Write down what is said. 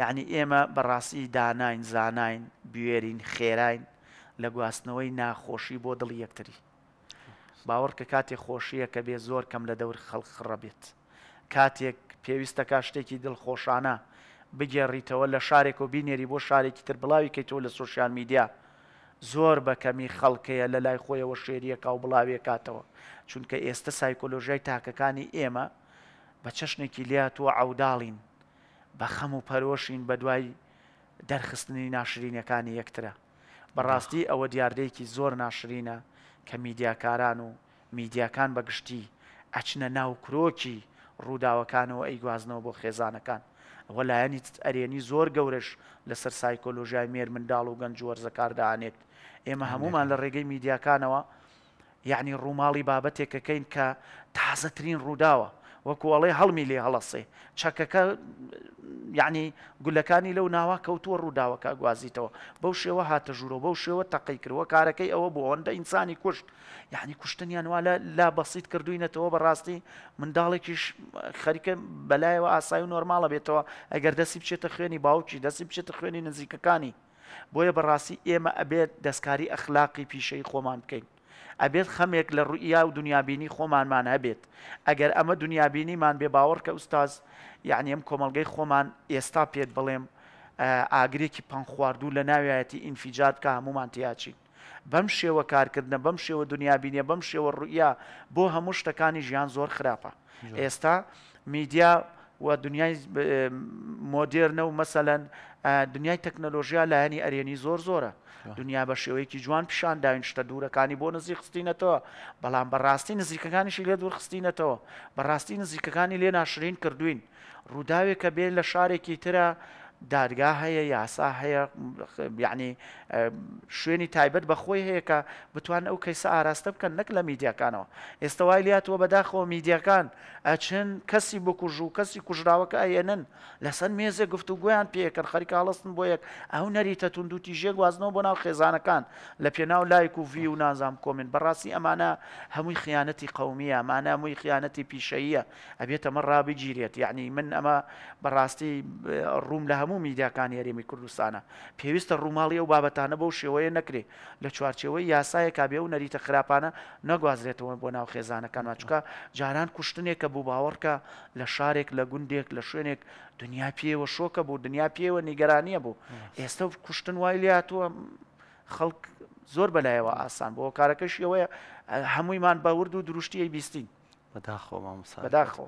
یعنی ئێمە بەڕاستی داناین زانین بوێرین خێراین لە گواستنەوەی ناخۆشی بۆ دڵی یەکتری باوەڕکە کاتێک خۆشیە کە بێ زۆر کەم لە دەور خەڵخڕە بێت کاتێک پێویستە کا شتێکی دڵخۆشانە بگێڕیتەوە لە شارێک و بینێری بۆ شارێکی تر بڵاوی کەیتەوە لە سوۆسیال میدیا زۆر بەکەمی خەڵکەیە لە لای خۆیەوە شێریەکە و بڵاوێ کاتەوە چونکە ئێستا سایکۆلۆژای تاکەکانی ئێمە بە چەشنێکی لاتوە ئەوداڵین بە خەم و پەرۆشین بە دوای دەرخستنی ناشرینەکانی یەکترە بەڕاستی ئەوە دیاردەیەکی زۆر ناشرینە کە میدیاکاران و میدیاکان بەگشتی ئەچنە ناو کرۆکی ڕووداوەکانەوە ئەیگوازنەوە بۆ خێزانەکان ئەوە لایەنی ئەرێنی زۆر گەورەش لەسەر سایکۆلۆژیای مێر منداڵ و گەنجوەرزەکاردانێت ئێمە هەمومان لە ڕێگەی میدیاکانەوە یعنی ڕووماڵی بابەتێکەکەین کە تازەترین ڕووداوە وەکو ئەڵێ هەڵمی لێ هەڵەسێ چەکەکە یعنی گولەکانی لەو ناوە کەوتووە ڕووداوەکە گوازیتەوە بەو شێوە هاتە ژوورەوە بەو شێوە تەقی کردوە کارەکەی ئەوە بۆ ئەوەندە ئینسانی کوشت یعنی کوشتنیان وا لا بەسییت کردوینەتەوە بەڕاستی منداڵێکیش خەریکە بەلایەوە ئاسایی و نۆرمالە بێتەوە ئەگەر دەسی بچێتە خوێنی باوکی دەسی بچێتە خوێنی نزیکەکانی بۆیە بەڕاستی ئێمە ئەبێت دەستکاری ئەخلاقی پیشەی خۆمان بکەین ئەبێت خەمێک لە ڕوئیا و دنیابینی خۆمانمان هەبێت ئەگەر ئەمە دنیابینیمان بێ باوەڕ کە ئوستاز یعنی ئەم کۆمەلگەی خۆمان ئێستا پێت بڵێم ئاگرێکی پەنخواردوو لە ناوایەتی ئینفیجات کە هەمومان تیاچین بەم شێوە کارکردنە بەم شێوە دنیابینە بەم شێوە ڕوئیا بۆ هەموو شتەکانی ژیان زۆر خراپە ئێستا میدیا و دنیای مۆدررنە و مەسەەن دنیای تەکنەلۆژیا لایەنی ئەرێنی زۆر زۆرە دنیا بە شێوەیەکی جوان پیشان داوین شتە دوورەکانی بۆ نزیک خستینەتەوە بەڵام بەڕاستی نزیکەکانیشی لێ دوور خستینەتەوە بەڕاستی نزیکەکانی لێ ناشرین کردوین ڕووداوێکە بێت لە شارێکی ترە دادگا هەیە یاسا هەیە یعنی شوێنی تایبەت بەخۆی هەیە کە بتوان ئەو کەیسە ئاراستە بکەن نەک لە میدیەکانەوە ئێستا وای لاتەوە بەداخەوە میدیەکان ئەچن کەسی بکوژ و کەسی کوژراوەکە ئەێنن لەسەر مێزە گفت و گویان پێکرد خەریکاڵستن بۆ یەک ئەو نەریتە تونندوتی ژێک وازنەوە بۆ ناو خێزانەکان لە پێناو لایک و وی و نازام کۆمن بەڕاستی ئەمانە هەمووی خیانەتی قومیە مانە هەمووی خیانەتی پیشەیە ئەبێتە مە ڕابی گیرێت یعنی من ئەمە بەڕاستی ڕوم لە هەموو هەموو میدیاکانی هەرێمی کوردستانە پێویستە ڕووماڵی ئەو بابەتانە بەو شێوەیە نەکرێ لە چوارچەوەی یاسایە کابێ و نەریتە خراپانە نەگوازرێتەوە بۆ ناو خێزانەکان ماچکە جاران کوشتنێک کە بوو باوەڕکە لە شارێک لە گوندێک لە شوێنێک دنیا پێوە شۆکە بوو دنیا پێوە نیگەرانیە بوو ئێستا کوشتن وای لاتووە خەڵک زۆر بەلایەوە ئاسان بۆ کارەکەش ئەوەیە هەموویمان باورد و دروشتی بیستین بەداخۆ مامسا بەداخۆ.